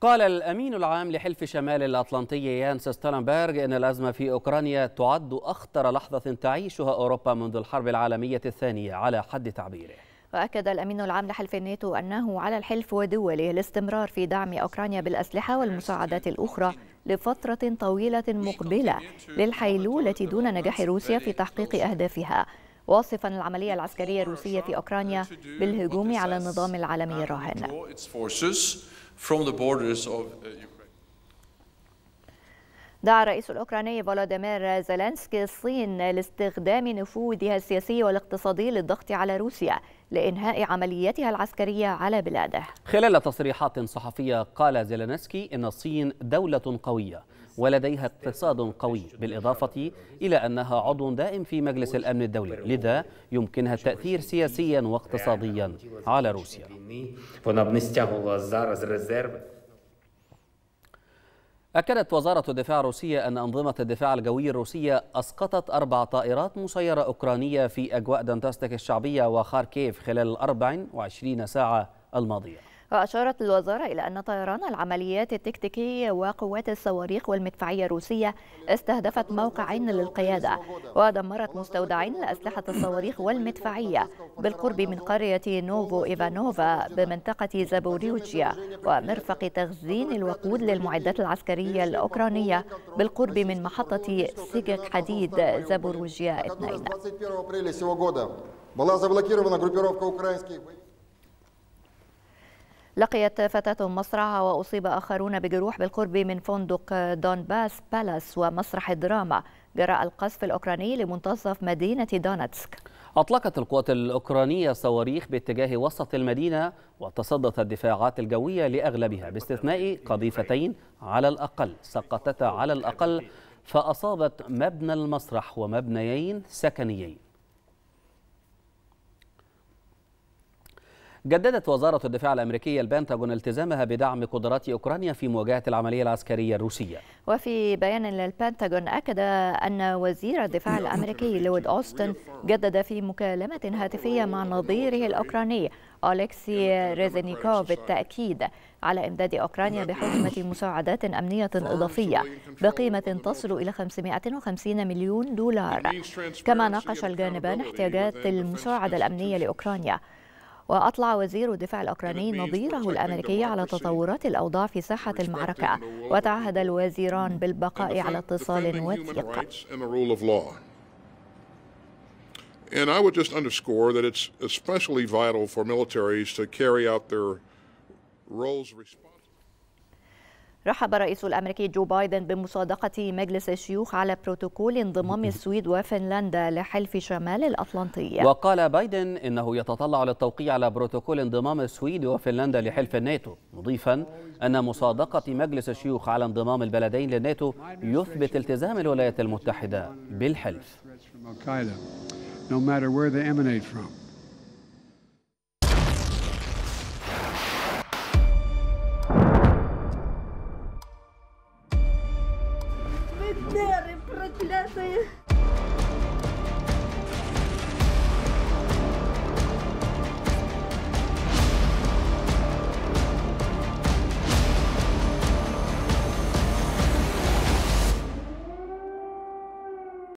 قال الأمين العام لحلف شمال الأطلنطي يانس ستالنبرغ إن الأزمة في أوكرانيا تعد أخطر لحظة تعيشها أوروبا منذ الحرب العالمية الثانية على حد تعبيره وأكد الأمين العام لحلف الناتو أنه على الحلف ودوله الاستمرار في دعم أوكرانيا بالأسلحة والمساعدات الأخرى لفترة طويلة مقبلة للحيلولة دون نجاح روسيا في تحقيق أهدافها واصفا العملية العسكرية الروسية في أوكرانيا بالهجوم على النظام العالمي الراهن from the borders of uh, دعا الرئيس الأوكراني فولاديمير زيلنسكي الصين لاستخدام نفوذها السياسي والاقتصادي للضغط على روسيا لإنهاء عملياتها العسكرية على بلاده خلال تصريحات صحفية قال زيلنسكي إن الصين دولة قوية ولديها اقتصاد قوي بالإضافة إلى أنها عضو دائم في مجلس الأمن الدولي لذا يمكنها التأثير سياسيا واقتصاديا على روسيا أكدت وزارة الدفاع الروسية أن أنظمة الدفاع الجوي الروسية أسقطت أربع طائرات مسيرة أوكرانية في أجواء دانتاستك الشعبية وخاركيف خلال 24 ساعة الماضية وأشارت الوزارة إلى أن طيران العمليات التكتيكي وقوات الصواريخ والمدفعية الروسية استهدفت موقعين للقيادة ودمرت مستودعين لأسلحة الصواريخ والمدفعية بالقرب من قرية نوفو إيفانوفا بمنطقة زابوريوجيا ومرفق تخزين الوقود للمعدات العسكرية الأوكرانية بالقرب من محطة سجك حديد زابوروجيا 2. لقيت فتاة مصرعها وأصيب آخرون بجروح بالقرب من فندق دونباس بالاس ومسرح الدراما جراء القصف الأوكراني لمنتصف مدينة دونتسك أطلقت القوات الأوكرانية صواريخ باتجاه وسط المدينة وتصدت الدفاعات الجوية لأغلبها باستثناء قذيفتين على الأقل سقطتا على الأقل فأصابت مبنى المسرح ومبنيين سكنيين جددت وزارة الدفاع الأمريكية البنتاغون التزامها بدعم قدرات أوكرانيا في مواجهة العملية العسكرية الروسية وفي بيان للبنتاغون أكد أن وزير الدفاع الأمريكي لويد أوستن جدد في مكالمة هاتفية مع نظيره الأوكراني أليكسي ريزينيكوف بالتأكيد على إمداد أوكرانيا بحزمة مساعدات أمنية إضافية بقيمة تصل إلى 550 مليون دولار كما ناقش الجانبان احتياجات المساعدة الأمنية لأوكرانيا وأطلع وزير الدفاع الأوكراني نظيره الأمريكي على تطورات الأوضاع في ساحة المعركة وتعهد الوزيران بالبقاء على اتصال وثيق And I would just underscore that it's especially vital for militaries to carry out their roles responsibly. رحب الرئيس الامريكي جو بايدن بمصادقه مجلس الشيوخ على بروتوكول انضمام السويد وفنلندا لحلف شمال الاطلنطي. وقال بايدن انه يتطلع للتوقيع على بروتوكول انضمام السويد وفنلندا لحلف الناتو، مضيفا ان مصادقه مجلس الشيوخ على انضمام البلدين للناتو يثبت التزام الولايات المتحده بالحلف.